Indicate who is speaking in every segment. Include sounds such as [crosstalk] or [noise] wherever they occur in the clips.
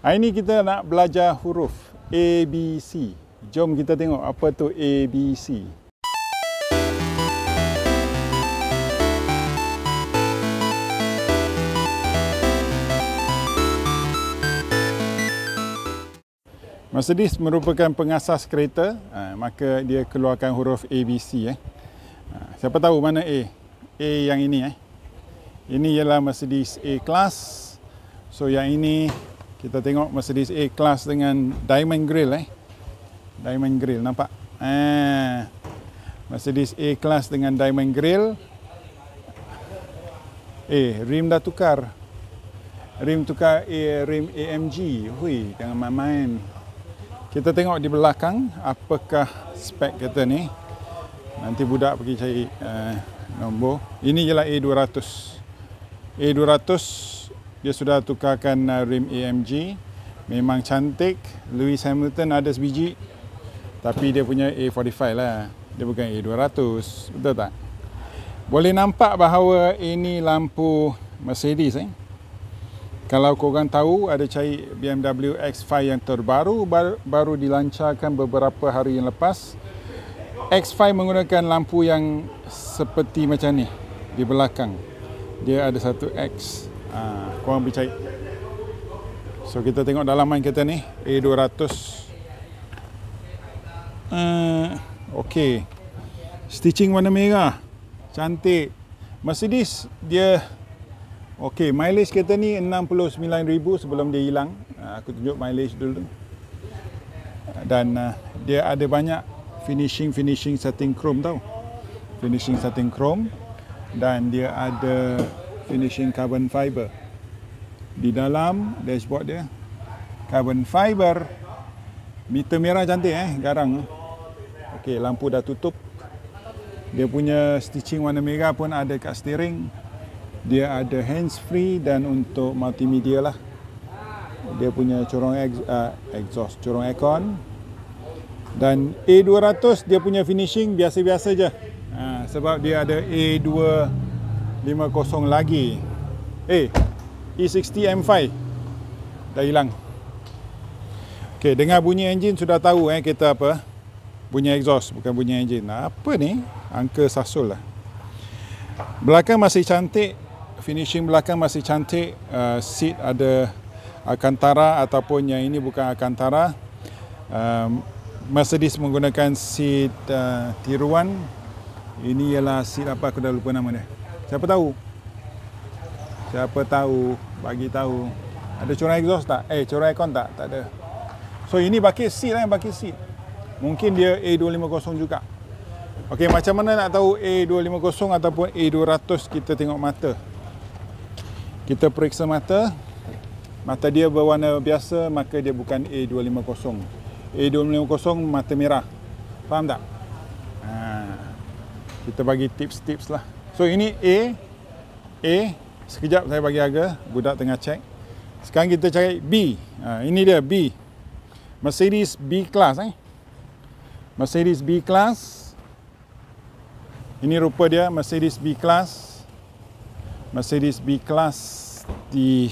Speaker 1: Hari ini kita nak belajar huruf A, B, C. Jom kita tengok apa tu A, B, C. Mercedes merupakan pengasas kereta, ha, maka dia keluarkan huruf A, B, C. Eh. Ha, siapa tahu mana A? A yang ini. Eh. Ini ialah Mercedes A-Class. So yang ini kita tengok Mercedes A class dengan diamond grill eh. Diamond grill nampak. Eh. Mercedes A class dengan diamond grill. Eh, rim dah tukar. Rim tukar eh, rim AMG. Hui, jangan main-main. Kita tengok di belakang apakah spek kereta ni. Nanti budak pergi cari uh, nombor. Ini ialah A200. A200 dia sudah tukarkan uh, rim AMG memang cantik Lewis Hamilton ada sebiji tapi dia punya A45 lah dia bukan A200 betul tak boleh nampak bahawa ini lampu Mercedes eh kalau korang tahu ada cari BMW X5 yang terbaru baru, baru dilancarkan beberapa hari yang lepas X5 menggunakan lampu yang seperti macam ni di belakang dia ada satu X ha, ah, korang boleh cari so kita tengok dalaman kita ni A200 uh, eh, ok stitching warna merah cantik Mercedes dia ok mileage kereta ni 69,000 sebelum dia hilang uh, aku tunjuk mileage dulu uh, dan uh, dia ada banyak finishing-finishing setting chrome tau finishing setting chrome dan dia ada finishing carbon fiber. Di dalam dashboard dia carbon fiber meter merah cantik eh garang. Eh. Okey, lampu dah tutup. Dia punya stitching warna merah pun ada kat steering. Dia ada hands free dan untuk multimedia lah. Dia punya corong ex, uh, exhaust, corong aircon. Dan A200 dia punya finishing biasa-biasa je. Uh, sebab dia ada A2 50 lagi Eh E60 M5 Dah hilang Ok dengar bunyi enjin sudah tahu eh kereta apa Bunyi exhaust bukan bunyi enjin nah, Apa ni Angka sasul lah Belakang masih cantik Finishing belakang masih cantik uh, Seat ada Akantara ataupun yang ini bukan Akantara um, Mercedes menggunakan seat uh, tiruan ini ialah seat apa aku dah lupa nama dia Siapa tahu? Siapa tahu? Bagi tahu. Ada corong exhaust tak? Eh, corong aircon tak? Tak ada. So, ini bucket seat lah yang bucket seat. Mungkin dia A250 juga. Okey, macam mana nak tahu A250 ataupun A200 kita tengok mata. Kita periksa mata. Mata dia berwarna biasa, maka dia bukan A250. A250 mata merah. Faham tak? Ha. Kita bagi tips-tips lah. So ini A A sekejap saya bagi harga budak tengah cek Sekarang kita cari B. Ha, ini dia B. Mercedes B class eh. Mercedes B class. Ini rupa dia Mercedes B class. Mercedes B class di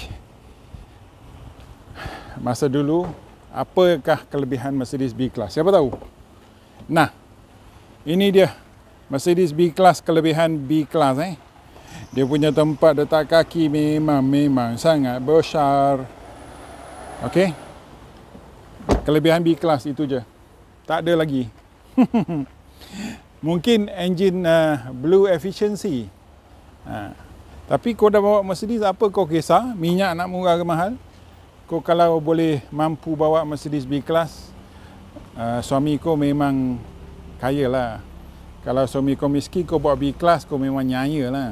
Speaker 1: masa dulu apakah kelebihan Mercedes B class? Siapa tahu? Nah. Ini dia Mercedes B-Class kelebihan B-Class eh. Dia punya tempat letak kaki memang memang sangat besar. Okey. Kelebihan B-Class itu je. Tak ada lagi. [laughs] Mungkin enjin uh, blue efficiency. Ha. Tapi kau dah bawa Mercedes apa kau kisah? Minyak nak murah ke mahal? Kau kalau boleh mampu bawa Mercedes B-Class, uh, suami kau memang kaya lah. Kalau suami kau miskin, kau buat B class, kau memang nyaya lah.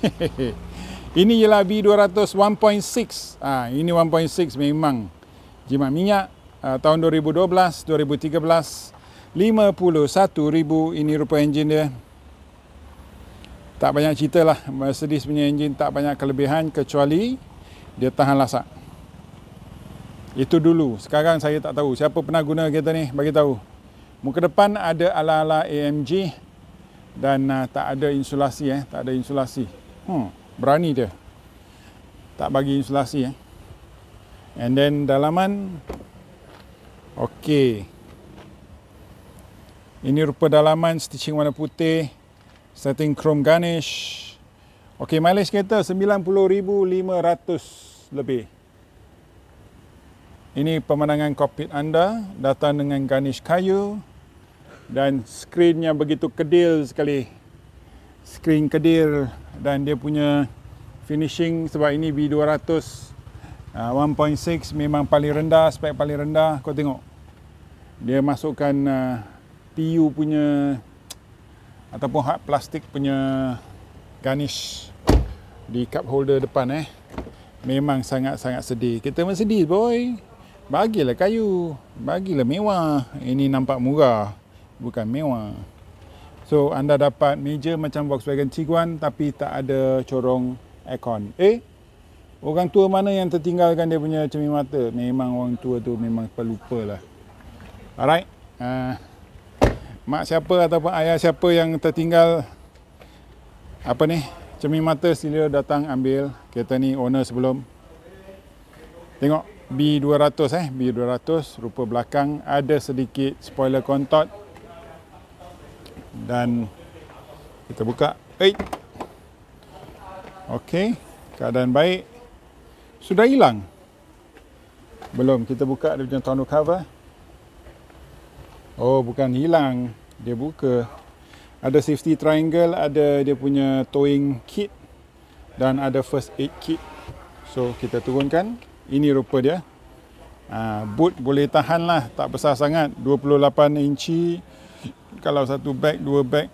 Speaker 1: [laughs] ini ialah B200 1.6. Ah, ini 1.6 memang jimat minyak ah, tahun 2012, 2013. 51,000 ini rupa enjin dia. Tak banyak cerita lah. Mercedes punya enjin tak banyak kelebihan kecuali dia tahan lasak. Itu dulu. Sekarang saya tak tahu siapa pernah guna kereta ni. Bagi tahu. Muka depan ada ala-ala AMG dan uh, tak ada insulasi eh, tak ada insulasi. Hmm, berani dia. Tak bagi insulasi eh. And then dalaman okey. Ini rupa dalaman stitching warna putih. Setting chrome garnish. Okey, mileage kereta 90,500 lebih. Ini pemandangan kokpit anda datang dengan garnish kayu dan skrinnya begitu kedil sekali skrin kedil dan dia punya finishing sebab ini B200 uh, 1.6 memang paling rendah spek paling rendah kau tengok dia masukkan uh, ah, TU punya ataupun hard plastik punya garnish di cup holder depan eh memang sangat-sangat sedih kita pun sedih boy bagilah kayu bagilah mewah ini nampak murah bukan mewah. So anda dapat meja macam Volkswagen Tiguan tapi tak ada corong aircon. Eh? Orang tua mana yang tertinggalkan dia punya cermin mata? Memang orang tua tu memang pelupa lah. Alright. Uh, mak siapa ataupun ayah siapa yang tertinggal apa ni? Cermin mata sila datang ambil kereta ni owner sebelum. Tengok B200 eh, B200 rupa belakang ada sedikit spoiler contact dan kita buka. hey, Okey, keadaan baik. Sudah hilang. Belum, kita buka dia punya tonneau cover. Oh, bukan hilang. Dia buka. Ada safety triangle, ada dia punya towing kit dan ada first aid kit. So, kita turunkan. Ini rupa dia. Ah, boot boleh tahan lah, tak besar sangat. 28 inci kalau satu bag, dua bag,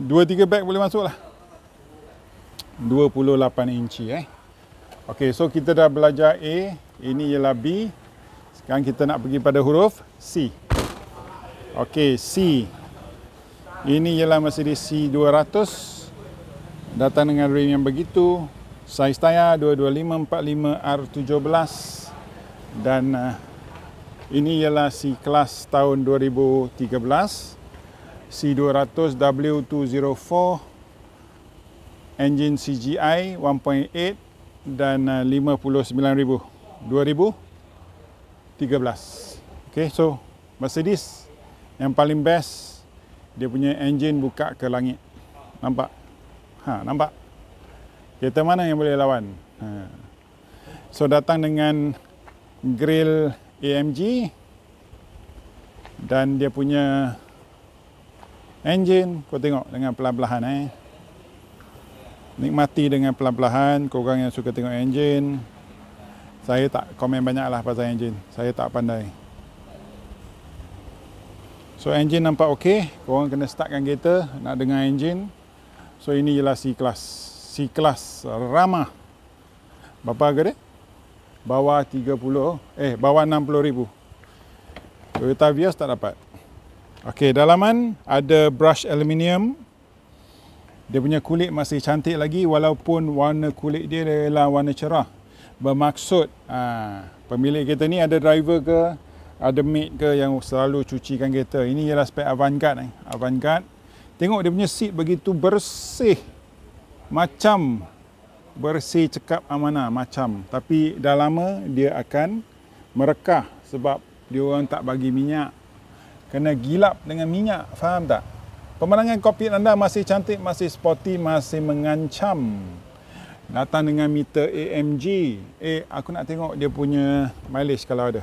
Speaker 1: dua tiga bag boleh masuk lah. 28 inci eh. Okey, so kita dah belajar A, ini ialah B. Sekarang kita nak pergi pada huruf C. Okey, C. Ini ialah Mercedes C200. Datang dengan rim yang begitu. Saiz tayar 22545R17. Dan uh, ini ialah C-Class tahun 2013. C200 W204 engine CGI 1.8 dan uh, 59000 2013 Okay, so Mercedes yang paling best dia punya engine buka ke langit nampak ha nampak kereta mana yang boleh lawan ha. so datang dengan grill AMG dan dia punya Enjin, kau tengok dengan pelan-pelan eh. Nikmati dengan pelan-pelan, Kau korang yang suka tengok enjin. Saya tak komen banyaklah pasal enjin. Saya tak pandai. So enjin nampak okey. Korang kena startkan kereta nak dengar enjin. So ini ialah C-Class. C-Class ramah. Berapa harga dia? Bawah 30. Eh, bawah 60 ribu. Toyota Vios tak dapat. Okey, dalaman ada brush aluminium. Dia punya kulit masih cantik lagi walaupun warna kulit dia ialah warna cerah. Bermaksud aa, ah, pemilik kereta ni ada driver ke, ada mate ke yang selalu cucikan kereta. Ini ialah spek avant-garde. Eh. Avant Tengok dia punya seat begitu bersih. Macam bersih cekap amanah macam. Tapi dah lama dia akan merekah sebab dia orang tak bagi minyak kena gilap dengan minyak. Faham tak? Pemandangan kopi anda masih cantik, masih sporty, masih mengancam. Datang dengan meter AMG. Eh, aku nak tengok dia punya mileage kalau ada.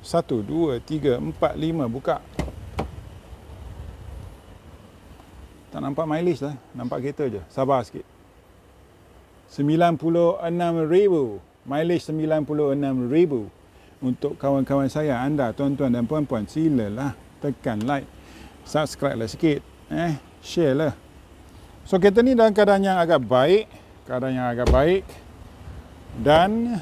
Speaker 1: Satu, dua, tiga, empat, lima. Buka. Tak nampak mileage lah. Nampak kereta je. Sabar sikit. ribu Mileage Sembilan puluh enam ribu untuk kawan-kawan saya anda tuan-tuan dan puan-puan silalah tekan like subscribe lah sikit eh share lah so kereta ni dalam keadaan yang agak baik keadaan yang agak baik dan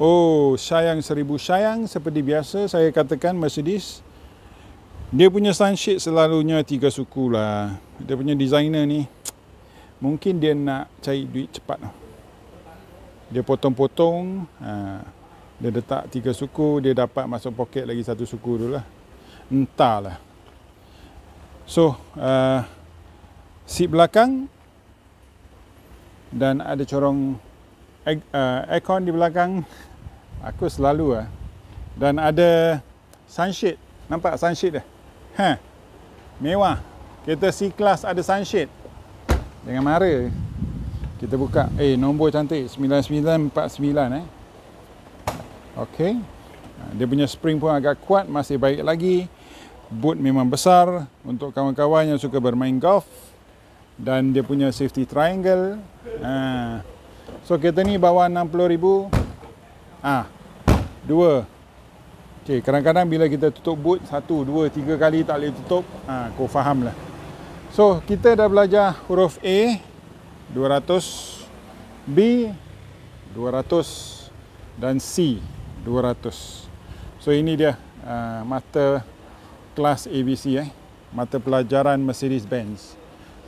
Speaker 1: oh sayang seribu sayang seperti biasa saya katakan Mercedes dia punya sunsheet selalunya tiga suku lah dia punya designer ni mungkin dia nak cari duit cepat lah dia potong-potong ha, dia letak tiga suku dia dapat masuk poket lagi satu suku dulu lah entahlah so uh, seat belakang dan ada corong uh, aircon di belakang aku selalu lah dan ada sunshade nampak sunshade dia ha, mewah kereta C-Class ada sunshade dengan marah. Kita buka Eh nombor cantik 9949 eh Okay ah, Dia punya spring pun agak kuat Masih baik lagi Boot memang besar Untuk kawan-kawan yang suka bermain golf Dan dia punya safety triangle ha. So kereta ni bawa RM60,000 Ah, Dua Okay kadang-kadang bila kita tutup boot Satu, dua, tiga kali tak boleh tutup ha, Kau faham lah So kita dah belajar huruf A 200 B 200 dan C 200 so ini dia uh, mata kelas ABC eh mata pelajaran Mercedes Benz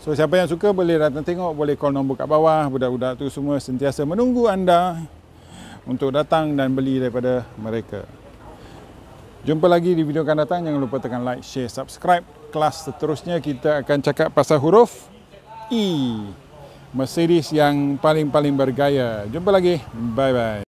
Speaker 1: so siapa yang suka boleh datang tengok boleh call nombor kat bawah budak-budak tu semua sentiasa menunggu anda untuk datang dan beli daripada mereka Jumpa lagi di video akan datang. Jangan lupa tekan like, share, subscribe. Kelas seterusnya kita akan cakap pasal huruf E. Mercedes yang paling-paling bergaya. Jumpa lagi. Bye-bye.